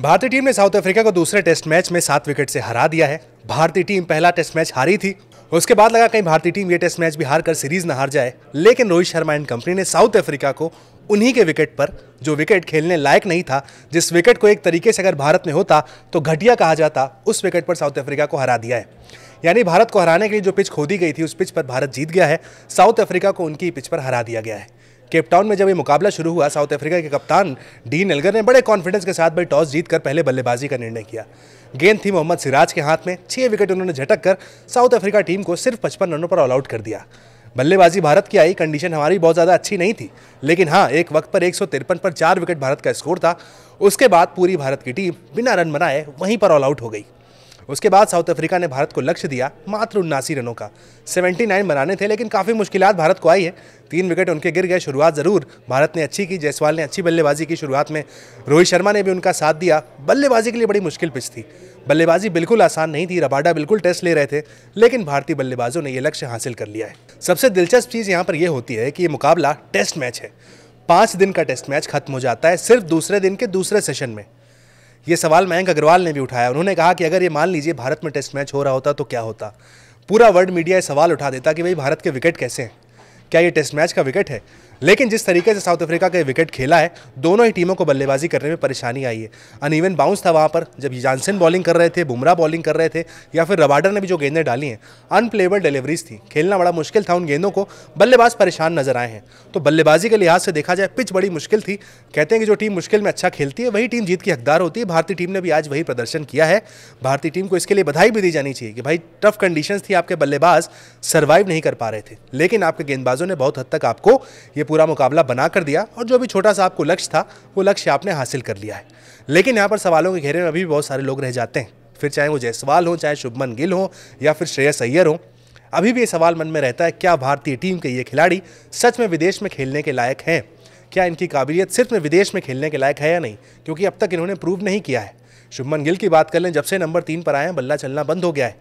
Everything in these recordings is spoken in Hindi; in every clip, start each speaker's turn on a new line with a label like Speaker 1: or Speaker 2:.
Speaker 1: भारतीय टीम ने साउथ अफ्रीका को दूसरे टेस्ट मैच में सात विकेट से हरा दिया है भारतीय टीम पहला टेस्ट मैच हारी थी उसके बाद लगा कहीं भारतीय टीम ये टेस्ट मैच भी हार कर सीरीज न हार जाए लेकिन रोहित शर्मा एंड कंपनी ने साउथ अफ्रीका को उन्हीं के विकेट पर जो विकेट खेलने लायक नहीं था जिस विकेट को एक तरीके से अगर भारत में होता तो घटिया कहा जाता उस विकेट पर साउथ अफ्रीका को हरा दिया है यानी भारत को हराने के लिए जो पिच खोदी गई थी उस पिच पर भारत जीत गया है साउथ अफ्रीका को उनकी पिच पर हरा दिया गया है केपटाउन में जब ये मुकाबला शुरू हुआ साउथ अफ्रीका के कप्तान डीन नलगर ने बड़े कॉन्फिडेंस के साथ भाई टॉस जीतकर पहले बल्लेबाजी का निर्णय किया गेंद थी मोहम्मद सिराज के हाथ में छः विकेट उन्होंने झटक कर साउथ अफ्रीका टीम को सिर्फ पचपन रनों पर ऑल आउट कर दिया बल्लेबाजी भारत की आई कंडीशन हमारी बहुत ज़्यादा अच्छी नहीं थी लेकिन हाँ एक वक्त पर एक पर चार विकेट भारत का स्कोर था उसके बाद पूरी भारत की टीम बिना रन बनाए वहीं पर ऑल आउट हो गई उसके बाद साउथ अफ्रीका ने भारत को लक्ष्य दिया मात्र उन्नासी रनों का 79 बनाने थे लेकिन काफ़ी मुश्किल भारत को आई है तीन विकेट उनके गिर गए शुरुआत ज़रूर भारत ने अच्छी की जयसवाल ने अच्छी बल्लेबाजी की शुरुआत में रोहित शर्मा ने भी उनका साथ दिया बल्लेबाजी के लिए बड़ी मुश्किल पिच थी बल्लेबाजी बिल्कुल आसान नहीं थी रबाडा बिल्कुल टेस्ट ले रहे थे लेकिन भारतीय बल्लेबाजों ने यह लक्ष्य हासिल कर लिया है सबसे दिलचस्प चीज़ यहाँ पर यह होती है कि ये मुकाबला टेस्ट मैच है पाँच दिन का टेस्ट मैच खत्म हो जाता है सिर्फ दूसरे दिन के दूसरे सेशन में ये सवाल मयंक अग्रवाल ने भी उठाया उन्होंने कहा कि अगर ये मान लीजिए भारत में टेस्ट मैच हो रहा होता तो क्या होता पूरा वर्ल्ड मीडिया ये सवाल उठा देता कि भाई भारत के विकेट कैसे हैं क्या ये टेस्ट मैच का विकेट है लेकिन जिस तरीके से साउथ अफ्रीका के विकेट खेला है दोनों ही टीमों को बल्लेबाजी करने में परेशानी आई है अनइवन बाउंस था वहाँ पर जब जानसन बॉलिंग कर रहे थे बुमराह बॉलिंग कर रहे थे या फिर रबाडर ने भी जो गेंदें डाली हैं अनप्लेबल डिलीवरीज थी खेलना बड़ा मुश्किल था उन गेंदों को बल्लेबाज परेशान नजर आए हैं तो बल्लेबाजी के लिहाज से देखा जाए पिच बड़ी मुश्किल थी कहते हैं कि जो टीम मुश्किल में अच्छा खेलती है वही टीम जीत की हकदार होती है भारतीय टीम ने भी आज वही प्रदर्शन किया है भारतीय टीम को इसके लिए बधाई भी दी जानी चाहिए कि भाई टफ कंडीशन थी आपके बल्लेबाज सर्वाइव नहीं कर पा रहे थे लेकिन आपके गेंदबाजों ने बहुत हद तक आपको ये पूरा मुकाबला बना कर दिया और जो भी छोटा सा आपको लक्ष्य था वो लक्ष्य आपने हासिल कर लिया है लेकिन यहाँ पर सवालों के घेरे में अभी भी बहुत सारे लोग रह जाते हैं फिर चाहे वो जयसवाल हों चाहे शुभमन गिल हों या फिर श्रेयस अय्यर हों अभी भी ये सवाल मन में रहता है क्या भारतीय टीम के ये खिलाड़ी सच में विदेश में खेलने के लायक हैं क्या इनकी काबिलियत सिर्फ में विदेश में खेलने के लायक है या नहीं क्योंकि अब तक इन्होंने प्रूव नहीं किया है शुभमन गिल की बात कर लें जब से नंबर तीन पर आए हैं बल्ला चलना बंद हो गया है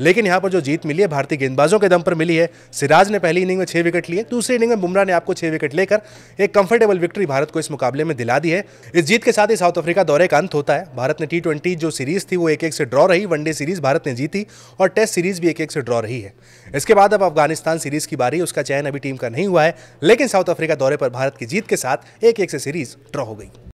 Speaker 1: लेकिन यहाँ पर जो जीत मिली है भारतीय गेंदबाजों के दम पर मिली है सिराज ने पहली इनिंग में छह विकेट लिए दूसरी इनिंग में बुमराह ने आपको छह विकेट लेकर एक कंफर्टेबल विक्ट्री भारत को इस मुकाबले में दिला दी है इस जीत के साथ ही साउथ अफ्रीका दौरे का अंत होता है भारत ने टी जो सीरीज थी वो एक एक से ड्रॉ रही वनडे सीरीज भारत ने जीती और टेस्ट सीरीज भी एक एक से ड्रॉ रही है इसके बाद अब अफगानिस्तान सीरीज की बारी उसका चयन अभी टीम का नहीं हुआ है लेकिन साउथ अफ्रीका दौरे पर भारत की जीत के साथ एक एक से सीरीज ड्रॉ हो गई